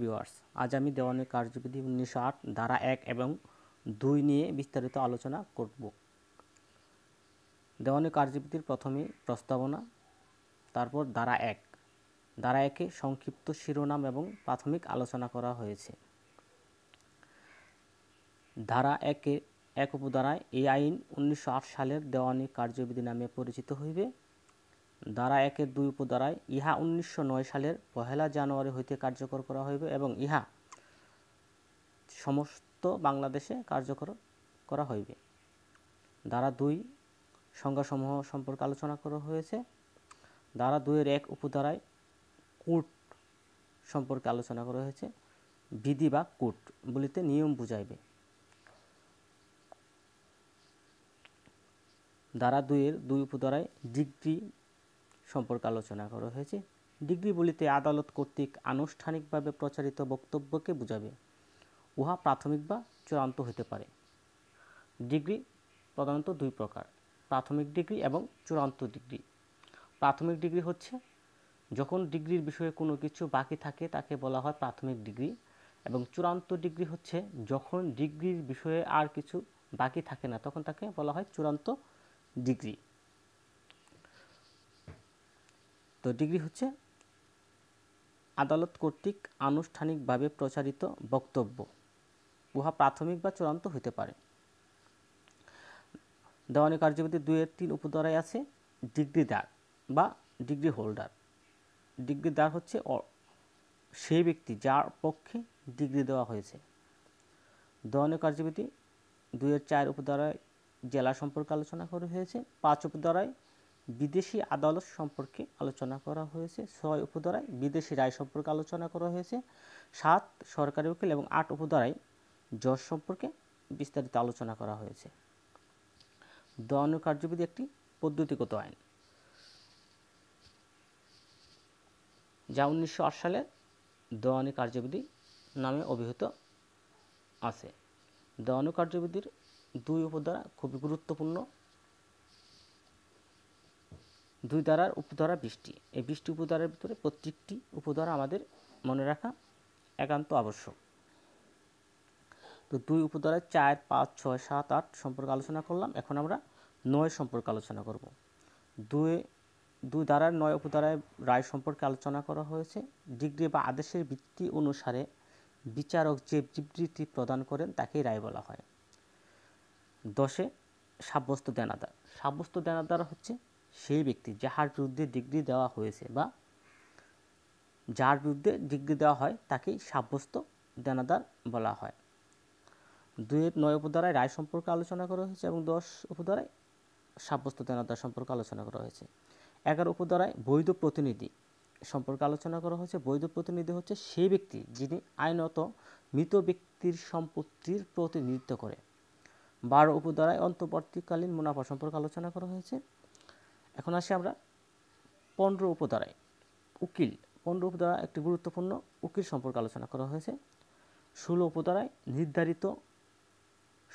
প্রিয় ভিউয়ার্স আজ আমি দেওয়ানের কার্যবিধি উনিশশো আট ধারা এক এবং দুই নিয়ে বিস্তারিত আলোচনা করব দেওয়ানের কার্যবিধির প্রথমে প্রস্তাবনা তারপর ধারা এক ধারা একে সংক্ষিপ্ত শিরোনাম এবং প্রাথমিক আলোচনা করা হয়েছে ধারা একে এক উপধারায় এই আইন উনিশশো সালের দেওয়ানি কার্যবিধি নামে পরিচিত হইবে ধারা একের দুই উপধারায় ইহা উনিশশো সালের পহেলা জানুয়ারি হইতে কার্যকর করা হইবে এবং ইহা সমস্ত বাংলাদেশে কার্যকর করা হইবে ধারা দুই সংজ্ঞাসমূহ সম্পর্কে আলোচনা করা হয়েছে ধারা দুইয়ের এক উপধারায় কূট সম্পর্কে আলোচনা করা হয়েছে বিধি বা কূট বলিতে নিয়ম বুঝাইবে ধারা দুইয়ের দুই উপধারায় ডিগ্রি সম্পর্কে আলোচনা করা হয়েছে ডিগ্রি বলিতে আদালত কর্তৃক আনুষ্ঠানিকভাবে প্রচারিত বক্তব্যকে বুঝাবে উহা প্রাথমিক বা চূড়ান্ত হতে পারে ডিগ্রি প্রধানত দুই প্রকার প্রাথমিক ডিগ্রি এবং চূড়ান্ত ডিগ্রি প্রাথমিক ডিগ্রি হচ্ছে যখন ডিগ্রির বিষয়ে কোনো কিছু বাকি থাকে তাকে বলা হয় প্রাথমিক ডিগ্রি এবং চূড়ান্ত ডিগ্রি হচ্ছে যখন ডিগ্রির বিষয়ে আর কিছু বাকি থাকে না তখন তাকে বলা হয় চূড়ান্ত ডিগ্রি তো ডিগ্রি হচ্ছে আদালত কর্তৃক আনুষ্ঠানিকভাবে প্রচারিত বক্তব্য উহা প্রাথমিক বা চূড়ান্ত হইতে পারে দেওয়ানি কার্যবিধি দুয়ের তিন উপদ্বারায় আছে ডিগ্রিদার বা ডিগ্রি হোল্ডার ডিগ্রিদার হচ্ছে সেই ব্যক্তি যার পক্ষে ডিগ্রি দেওয়া হয়েছে দেওয়ানি কার্যবিধি দুয়ের চার উপদ্বারায় জেলা সম্পর্কে আলোচনা করা হয়েছে পাঁচ উপদ্বারায় বিদেশি আদালত সম্পর্কে আলোচনা করা হয়েছে ছয় উপধারায় বিদেশি রায় সম্পর্কে আলোচনা করা হয়েছে সাত সরকারি উকিল এবং আট উপধারায় জজ সম্পর্কে বিস্তারিত আলোচনা করা হয়েছে দয়ানীয় কার্যবিধি একটি পদ্ধতিগত আইন যা উনিশশো সালে দয়ানি কার্যবিধি নামে অভিহিত আছে দয়ানু কার্যবিধির দুই উপধারা খুবই গুরুত্বপূর্ণ দুই ধারার উপধারা বৃষ্টি এই বৃষ্টি উপধারার ভিতরে প্রত্যেকটি উপধারা আমাদের মনে রাখা একান্ত আবশ্যক তো দুই উপধারায় চার পাঁচ ছয় সাত আট সম্পর্কে আলোচনা করলাম এখন আমরা নয় সম্পর্কে আলোচনা করব দুই দুই ধারার নয় উপধারায় রায় সম্পর্কে আলোচনা করা হয়েছে ডিগ্রি বা আদেশের ভিত্তি অনুসারে বিচারক যে বিবৃতি প্রদান করেন তাকেই রায় বলা হয় দশে সাব্যস্ত দেনাদার সাব্যস্ত দেনাদার হচ্ছে সেই ব্যক্তি যাহার বিরুদ্ধে ডিগ্রি দেওয়া হয়েছে বা যার বিরুদ্ধে ডিগ্রি দেওয়া হয় তাকেই সাব্যস্ত দেনাদার বলা হয় দুয়ের নয় উপধারায় রায় সম্পর্কে আলোচনা করা হয়েছে এবং দশ উপধারায় সাব্যস্ত দেনাদার সম্পর্কে আলোচনা করা হয়েছে এগারো উপধারায় বৈধ প্রতিনিধি সম্পর্কে আলোচনা করা হয়েছে বৈধ প্রতিনিধি হচ্ছে সেই ব্যক্তি যিনি আইনত মৃত ব্যক্তির সম্পত্তির প্রতিনিধিত্ব করে বারো উপধারায় অন্তর্বর্তীকালীন মুনাফা সম্পর্কে আলোচনা করা হয়েছে এখন আসি আমরা পণ্ড্র উপধারায় উকিল পণ্ড্র উপধারা একটি গুরুত্বপূর্ণ উকিল সম্পর্কে আলোচনা করা হয়েছে ষোলো উপধারায় নির্ধারিত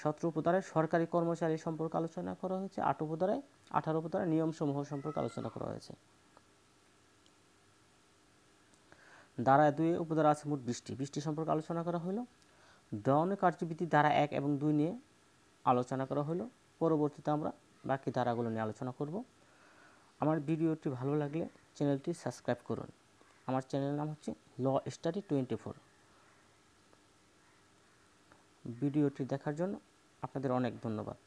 সতেরো উপধারায় সরকারি কর্মচারী সম্পর্কে আলোচনা করা হয়েছে আট উপধারায় আঠারো উপধারায় নিয়মসমূহ সম্পর্কে আলোচনা করা হয়েছে দ্বারায় দুই উপধারা আছে মোট বৃষ্টি বৃষ্টি সম্পর্কে আলোচনা করা হলো দন কার্যবিধি ধারা এক এবং দুই নিয়ে আলোচনা করা হলো পরবর্তীতে আমরা বাকি ধারাগুলো নিয়ে আলোচনা করবো আমার ভিডিওটি ভালো লাগলে চ্যানেলটি সাবস্ক্রাইব করুন আমার চ্যানেলের নাম হচ্ছে ল স্টাডি টোয়েন্টি ফোর ভিডিওটি দেখার জন্য আপনাদের অনেক ধন্যবাদ